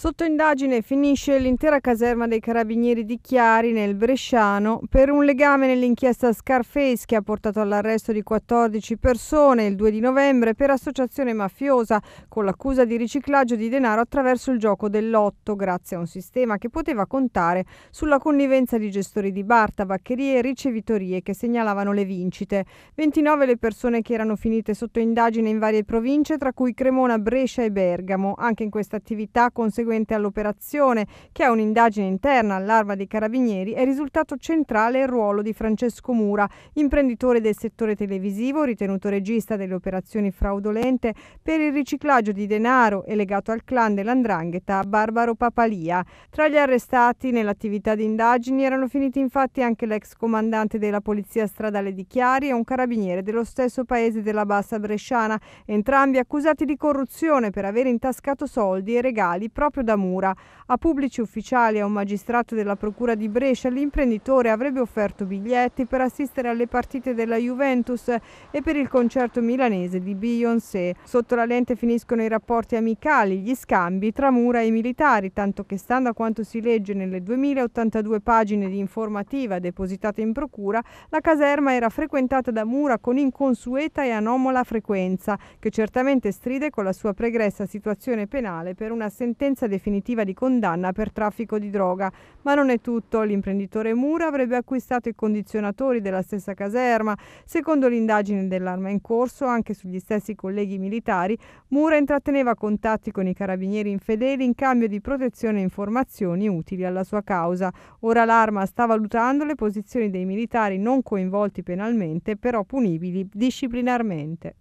Sotto indagine finisce l'intera caserma dei carabinieri di Chiari nel Bresciano per un legame nell'inchiesta Scarface che ha portato all'arresto di 14 persone il 2 di novembre per associazione mafiosa con l'accusa di riciclaggio di denaro attraverso il gioco dell'otto grazie a un sistema che poteva contare sulla connivenza di gestori di bar, tabaccherie e ricevitorie che segnalavano le vincite. 29 le persone che erano finite sotto indagine in varie province tra cui Cremona, Brescia e Bergamo. Anche in questa attività conseguentemente conseguente all'operazione, che è un'indagine interna all'Arma dei Carabinieri è risultato centrale il ruolo di Francesco Mura, imprenditore del settore televisivo, ritenuto regista delle operazioni fraudolente per il riciclaggio di denaro e legato al clan dell'Andrangheta Barbaro Papalia. Tra gli arrestati nell'attività di indagini erano finiti infatti anche l'ex comandante della Polizia Stradale di Chiari e un carabiniere dello stesso paese della Bassa Bresciana, entrambi accusati di corruzione per aver intascato soldi e regali proprio proprio da Mura. A pubblici ufficiali e a un magistrato della Procura di Brescia l'imprenditore avrebbe offerto biglietti per assistere alle partite della Juventus e per il concerto milanese di Beyoncé. Sotto la lente finiscono i rapporti amicali, gli scambi tra Mura e i militari, tanto che stando a quanto si legge nelle 2082 pagine di informativa depositate in procura, la caserma era frequentata da Mura con inconsueta e anomala frequenza, che certamente stride con la sua pregressa situazione penale per una sentenza definitiva di condanna per traffico di droga. Ma non è tutto, l'imprenditore Mura avrebbe acquistato i condizionatori della stessa caserma. Secondo l'indagine dell'arma in corso, anche sugli stessi colleghi militari, Mura intratteneva contatti con i carabinieri infedeli in cambio di protezione e informazioni utili alla sua causa. Ora l'arma sta valutando le posizioni dei militari non coinvolti penalmente, però punibili disciplinarmente.